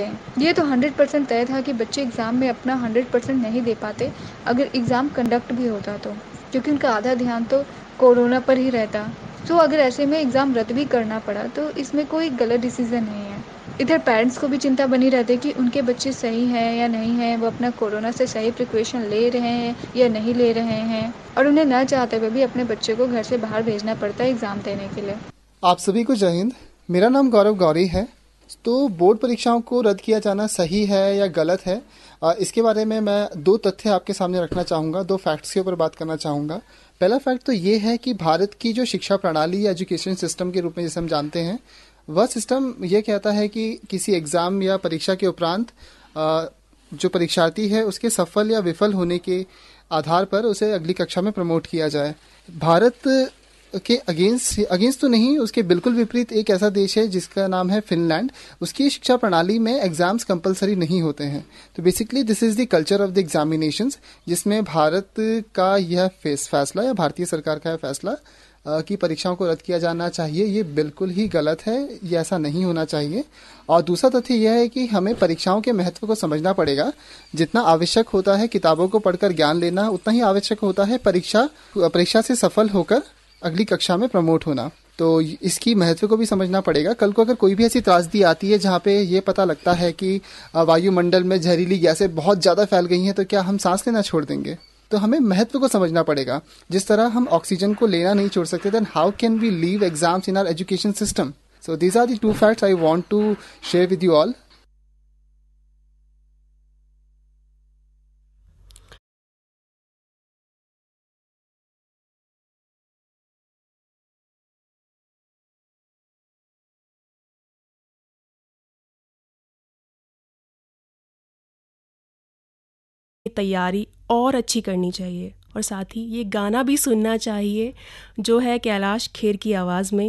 दें ये तो 100 परसेंट तय था कि बच्चे एग्ज़ाम में अपना 100 परसेंट नहीं दे पाते अगर एग्ज़ाम कंडक्ट भी होता तो क्योंकि उनका आधा ध्यान तो कोरोना पर ही रहता तो अगर ऐसे में एग्ज़ाम रद्द भी करना पड़ा तो इसमें कोई गलत डिसीज़न नहीं है इधर पेरेंट्स को भी चिंता बनी रहती है कि उनके बच्चे सही हैं या नहीं हैं वो अपना कोरोना से सही प्रिकॉशन ले रहे हैं या नहीं ले रहे हैं और उन्हें न चाहते हुए भी अपने बच्चे को घर से बाहर भेजना पड़ता है एग्ज़ाम देने के लिए आप सभी को जय हिंद मेरा नाम गौरव गौरी है तो बोर्ड परीक्षाओं को रद्द किया जाना सही है या गलत है इसके बारे में मैं दो तथ्य आपके सामने रखना चाहूँगा दो फैक्ट्स के ऊपर बात करना चाहूंगा पहला फैक्ट तो ये है कि भारत की जो शिक्षा प्रणाली या एजुकेशन सिस्टम के रूप में जैसे हम जानते हैं वह सिस्टम यह कहता है कि किसी एग्ज़ाम या परीक्षा के उपरांत जो परीक्षार्थी है उसके सफल या विफल होने के आधार पर उसे अगली कक्षा में प्रमोट किया जाए भारत के अगेंस्ट अगेंस्ट तो नहीं उसके बिल्कुल विपरीत एक ऐसा देश है जिसका नाम है फिनलैंड उसकी शिक्षा प्रणाली में एग्जाम्स कंपलसरी नहीं होते हैं तो basically this is the culture of the examination जिसमें भारत का यह फैसला या भारतीय सरकार का यह फैसला की परीक्षाओं को रद्द किया जाना चाहिए ये बिल्कुल ही गलत है ये ऐसा नहीं होना चाहिए और दूसरा तथ्य यह है कि हमें परीक्षाओं के महत्व को समझना पड़ेगा जितना आवश्यक होता है किताबों को पढ़कर ज्ञान लेना उतना ही आवश्यक होता है परीक्षा परीक्षा से सफल होकर अगली कक्षा में प्रमोट होना तो इसकी महत्व को भी समझना पड़ेगा कल को अगर कोई भी ऐसी त्रासदी आती है जहाँ पे ये पता लगता है कि वायुमंडल में जहरीली गैसें बहुत ज़्यादा फैल गई हैं तो क्या हम सांस लेना छोड़ देंगे तो हमें महत्व को समझना पड़ेगा जिस तरह हम ऑक्सीजन को लेना नहीं छोड़ सकते then how can we leave exams in our education system so these are the two facts I want to share with you all तैयारी और अच्छी करनी चाहिए और साथ ही ये गाना भी सुनना चाहिए जो है कैलाश खेर की आवाज़ में